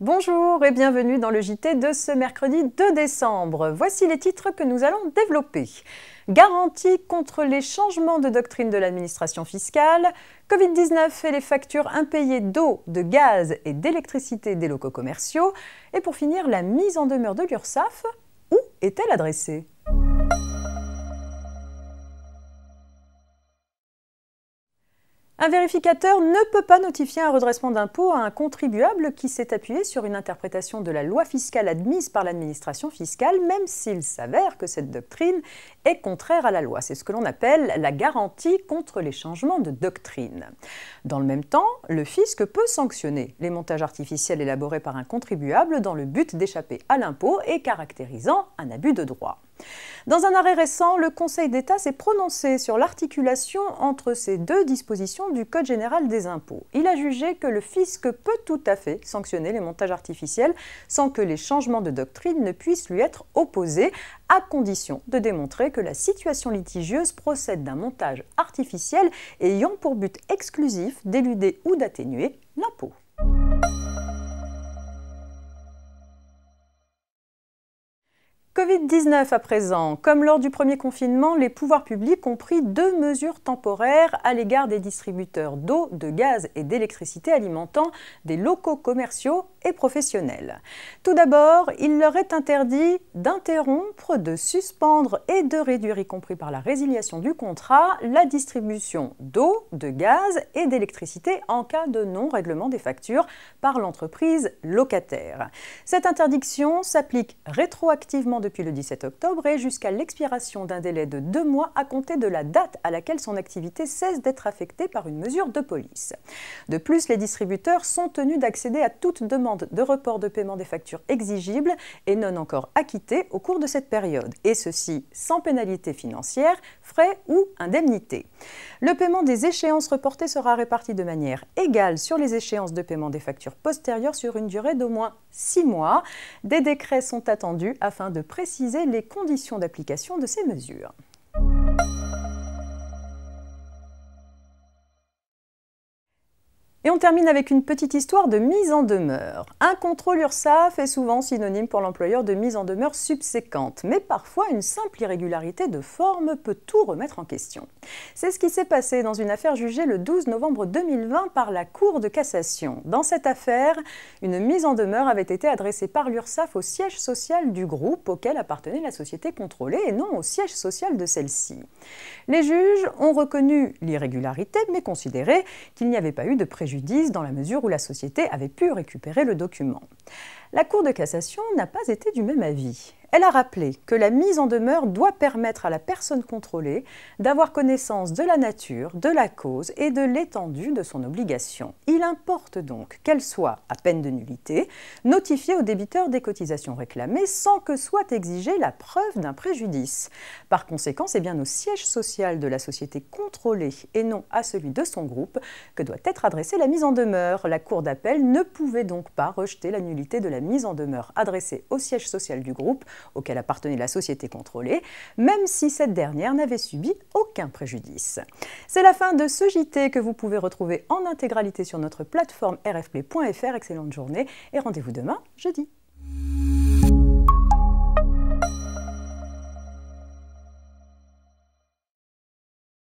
Bonjour et bienvenue dans le JT de ce mercredi 2 décembre. Voici les titres que nous allons développer. Garantie contre les changements de doctrine de l'administration fiscale, Covid-19 et les factures impayées d'eau, de gaz et d'électricité des locaux commerciaux, et pour finir la mise en demeure de l'URSSAF, où est-elle adressée Un vérificateur ne peut pas notifier un redressement d'impôt à un contribuable qui s'est appuyé sur une interprétation de la loi fiscale admise par l'administration fiscale, même s'il s'avère que cette doctrine est contraire à la loi. C'est ce que l'on appelle la garantie contre les changements de doctrine. Dans le même temps, le fisc peut sanctionner les montages artificiels élaborés par un contribuable dans le but d'échapper à l'impôt et caractérisant un abus de droit. Dans un arrêt récent, le Conseil d'État s'est prononcé sur l'articulation entre ces deux dispositions du Code général des impôts. Il a jugé que le fisc peut tout à fait sanctionner les montages artificiels sans que les changements de doctrine ne puissent lui être opposés, à condition de démontrer que la situation litigieuse procède d'un montage artificiel ayant pour but exclusif d'éluder ou d'atténuer l'impôt. Covid-19 à présent. Comme lors du premier confinement, les pouvoirs publics ont pris deux mesures temporaires à l'égard des distributeurs d'eau, de gaz et d'électricité alimentant des locaux commerciaux professionnels. Tout d'abord, il leur est interdit d'interrompre, de suspendre et de réduire, y compris par la résiliation du contrat, la distribution d'eau, de gaz et d'électricité en cas de non-règlement des factures par l'entreprise locataire. Cette interdiction s'applique rétroactivement depuis le 17 octobre et jusqu'à l'expiration d'un délai de deux mois à compter de la date à laquelle son activité cesse d'être affectée par une mesure de police. De plus, les distributeurs sont tenus d'accéder à toute demande de report de paiement des factures exigibles et non encore acquittées au cours de cette période, et ceci sans pénalité financière, frais ou indemnité. Le paiement des échéances reportées sera réparti de manière égale sur les échéances de paiement des factures postérieures sur une durée d'au moins 6 mois. Des décrets sont attendus afin de préciser les conditions d'application de ces mesures. Et on termine avec une petite histoire de mise en demeure. Un contrôle URSAF est souvent synonyme pour l'employeur de mise en demeure subséquente, mais parfois une simple irrégularité de forme peut tout remettre en question. C'est ce qui s'est passé dans une affaire jugée le 12 novembre 2020 par la Cour de cassation. Dans cette affaire, une mise en demeure avait été adressée par l'URSAF au siège social du groupe auquel appartenait la société contrôlée et non au siège social de celle-ci. Les juges ont reconnu l'irrégularité, mais considéré qu'il n'y avait pas eu de préjudice dans la mesure où la société avait pu récupérer le document. La Cour de cassation n'a pas été du même avis. Elle a rappelé que la mise en demeure doit permettre à la personne contrôlée d'avoir connaissance de la nature, de la cause et de l'étendue de son obligation. Il importe donc qu'elle soit, à peine de nullité, notifiée au débiteur des cotisations réclamées sans que soit exigée la preuve d'un préjudice. Par conséquent, c'est bien au siège social de la société contrôlée et non à celui de son groupe que doit être adressée la mise en demeure. La Cour d'appel ne pouvait donc pas rejeter la nullité de la mise en demeure adressée au siège social du groupe auquel appartenait la société contrôlée, même si cette dernière n'avait subi aucun préjudice. C'est la fin de ce JT que vous pouvez retrouver en intégralité sur notre plateforme rfplay.fr. Excellente journée et rendez-vous demain, jeudi.